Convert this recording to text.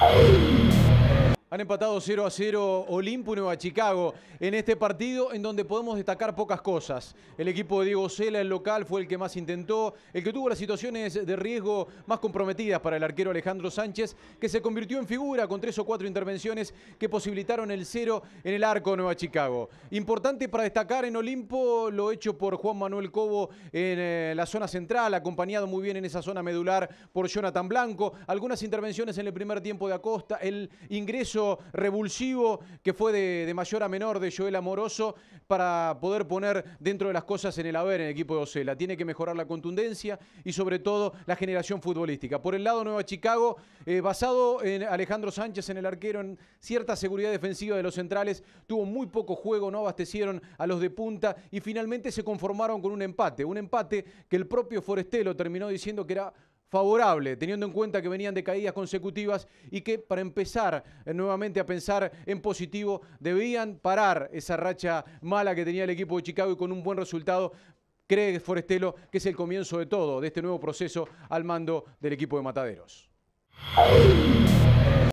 Oh. empatado 0 a 0 Olimpo Nueva Chicago en este partido en donde podemos destacar pocas cosas. El equipo de Diego Sela, el local, fue el que más intentó, el que tuvo las situaciones de riesgo más comprometidas para el arquero Alejandro Sánchez, que se convirtió en figura con tres o cuatro intervenciones que posibilitaron el cero en el arco Nueva Chicago. Importante para destacar en Olimpo lo hecho por Juan Manuel Cobo en eh, la zona central, acompañado muy bien en esa zona medular por Jonathan Blanco. Algunas intervenciones en el primer tiempo de Acosta, el ingreso revulsivo que fue de, mayor a menor de Joel Amoroso para poder poner dentro de las cosas en el haber en el equipo de Ocela. Tiene que mejorar la contundencia y sobre todo la generación futbolística. Por el lado Nueva Chicago, eh, basado en Alejandro Sánchez en el arquero, en cierta seguridad defensiva de los centrales, tuvo muy poco juego, no abastecieron a los de punta y finalmente se conformaron con un empate. Un empate que el propio Forestelo terminó diciendo que era favorable, teniendo en cuenta que venían de caídas consecutivas y que para empezar eh, nuevamente a pensar en positivo, debían parar esa racha mala que tenía el equipo de Chicago y con un buen resultado. Cree Forestelo que es el comienzo de todo, de este nuevo proceso al mando del equipo de Mataderos.